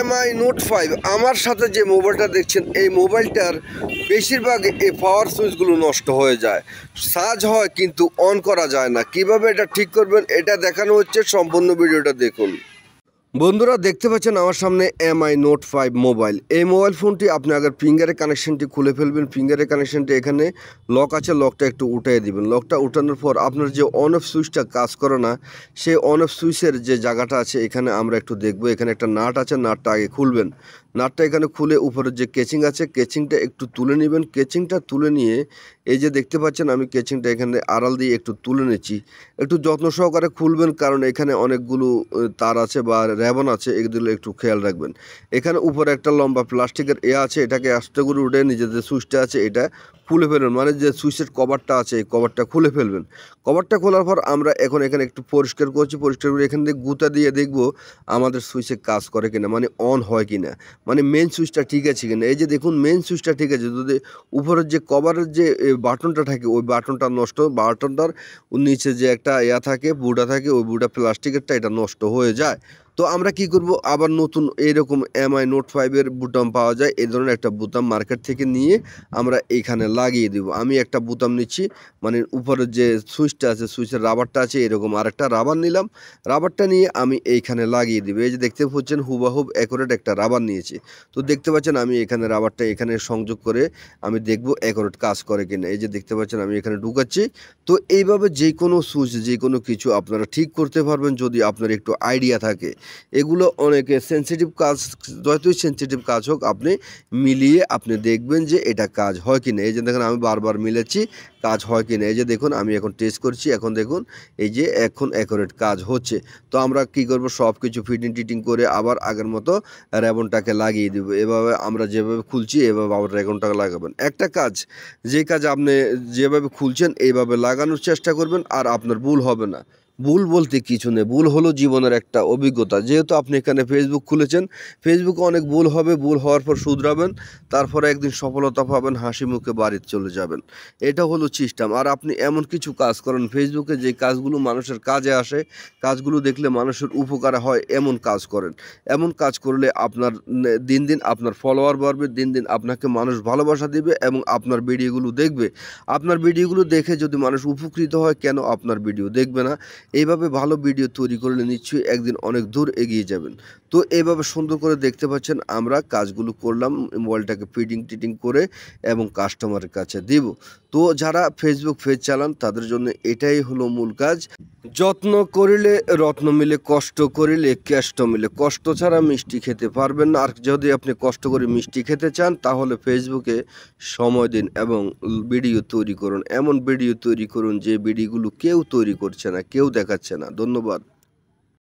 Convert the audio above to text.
MI note five আমার সাথে যে মোবাইলটা দেখছেন এই মোবাইলটার বেশিরভাগ এই পাওয়ার সুইচগুলো নষ্ট হয়ে যায় সাজ হয় কিন্তু অন করা যায় না কিভাবে এটা ঠিক করবেন এটা দেখানো হচ্ছে সম্পূর্ণ ভিডিওটা দেখুন বন্ধুরা দেখতে পাচ্ছেন আমার সামনে এমআই নোট ফাইভ মোবাইল এই মোবাইল ফোনটি আপনি আগের ফিঙ্গারের কানেকশনটি খুলে ফেলবেন ফিঙ্গারের কানেকশনটি এখানে লক আছে লকটা একটু উঠিয়ে দিবেন লকটা উঠানোর পর আপনার যে অন অফ সুইচটা কাজ করে না সেই অন অফ সুইচের যে জায়গাটা আছে এখানে আমরা একটু দেখব এখানে একটা নাট আছে নাটটা আগে খুলবেন নাটটা এখানে খুলে উপরের যে কেচিং আছে কেচিংটা একটু তুলে নেবেন কেচিংটা তুলে নিয়ে এই যে দেখতে পাচ্ছেন আমি কেচিংটা এখানে আড়াল দিয়ে একটু তুলে নিচ্ছি একটু যত্ন সহকারে খুলবেন কারণ এখানে অনেকগুলো তার আছে বা র্যাবন আছে এগুলো একটু খেয়াল রাখবেন এখানে উপরে একটা লম্বা প্লাস্টিকের এ আছে এটাকে আস্তে করে উঠে নিজেদের যে সুইচটা আছে এটা খুলে ফেলবেন মানে যে সুইচের কভারটা আছে এই কভারটা খুলে ফেলবেন কভারটা খোলার পর আমরা এখন এখানে একটু পরিষ্কার করছি পরিষ্কার করে এখান থেকে গুঁতা দিয়ে দেখব আমাদের সুইচে কাজ করে কিনা মানে অন হয় কিনা মানে মেন সুইচটা ঠিক আছে কিনা এই যে দেখুন মেন সুইচটা ঠিক আছে যদি উপরের যে কভারের যে বাটনটা থাকে ওই বাটনটা নষ্ট বাটনটার নিচে যে একটা ইয়া থাকে বুটা থাকে ওই বুটা প্লাস্টিকেরটা এটা নষ্ট হয়ে যায় তো আমরা কি করব আবার নতুন এরকম এমআই নোট ফাইভের বুটাম পাওয়া যায় এই ধরনের একটা বুতাম মার্কেট থেকে নিয়ে আমরা এখানে লাগিয়ে দেব আমি একটা বুতাম নিচ্ছি মানে উপরের যে সুইচটা আছে সুইচের রাবারটা আছে এরকম আরেকটা রাবার নিলাম রাবারটা নিয়ে আমি এইখানে লাগিয়ে দেবো এই যে দেখতে পাচ্ছেন হুবাহুব অ্যাকোরেট একটা রাবার নিয়েছি তো দেখতে পাচ্ছেন আমি এখানে রাবারটা এখানে সংযোগ করে আমি দেখব অ্যাকোরেট কাজ করে কিনা এই যে দেখতে পাচ্ছেন আমি এখানে ঢুকাচ্ছি তো এইভাবে যে কোনো সুইচ যে কোনো কিছু আপনারা ঠিক করতে পারবেন যদি আপনার একটু আইডিয়া থাকে এগুলো অনেকে সেন্সিটিভ কাজ যতই সেন্সিটিভ কাজ হোক আপনি মিলিয়ে আপনি দেখবেন যে এটা কাজ হয় কি না এই যে দেখেন আমি বারবার মিলেছি কাজ হয় কি না এই যে দেখুন আমি এখন টেস্ট করছি এখন দেখুন এই যে এখন অ্যাকোরেট কাজ হচ্ছে তো আমরা কি করব সব কিছু ফিটিং টিটিং করে আবার আগের মতো রেবনটাকে লাগিয়ে দেব এভাবে আমরা যেভাবে খুলছি এভাবে আবার রেবনটাকে লাগাবেন একটা কাজ যে কাজ আপনি যেভাবে খুলছেন এইভাবে লাগানোর চেষ্টা করবেন আর আপনার ভুল হবে না ভুল বলতে কিছু নেই ভুল হলো জীবনের একটা অভিজ্ঞতা যেহেতু আপনি এখানে ফেসবুক খুলেছেন ফেসবুকে অনেক ভুল হবে ভুল হওয়ার পর শুধরাবেন তারপরে একদিন সফলতা পাবেন হাসি মুখে বাড়িতে চলে যাবেন এটা হলো সিস্টেম আর আপনি এমন কিছু কাজ করেন ফেসবুকে যে কাজগুলো মানুষের কাজে আসে কাজগুলো দেখলে মানুষের উপকার হয় এমন কাজ করেন এমন কাজ করলে আপনার দিন দিন আপনার ফলোয়ার বাড়বে দিন দিন আপনাকে মানুষ ভালোবাসা দিবে এবং আপনার ভিডিওগুলো দেখবে আপনার ভিডিওগুলো দেখে যদি মানুষ উপকৃত হয় কেন আপনার ভিডিও দেখবে না এইভাবে ভালো ভিডিও তৈরি করলে নিশ্চয়ই একদিন অনেক দূর এগিয়ে যাবেন তো এইভাবে সুন্দর করে দেখতে পাচ্ছেন আমরা কাজগুলো করলাম মোবাইলটাকে ফিডিং টিটিং করে এবং কাস্টমারের কাছে দিব তো যারা ফেসবুক পেজ চালান তাদের জন্য এটাই হলো মূল কাজ যত্ন করিলে রত্ন মিলে কষ্ট করিলে কেষ্ট মিলে কষ্ট ছাড়া মিষ্টি খেতে পারবেন না আর যদি আপনি কষ্ট করে মিষ্টি খেতে চান তাহলে ফেসবুকে সময় দিন এবং ভিডিও তৈরি করুন এমন ভিডিও তৈরি করুন যে ভিডিওগুলো কেউ তৈরি করছে না কেউ দেখ দেখাচ্ছে না ধন্যবাদ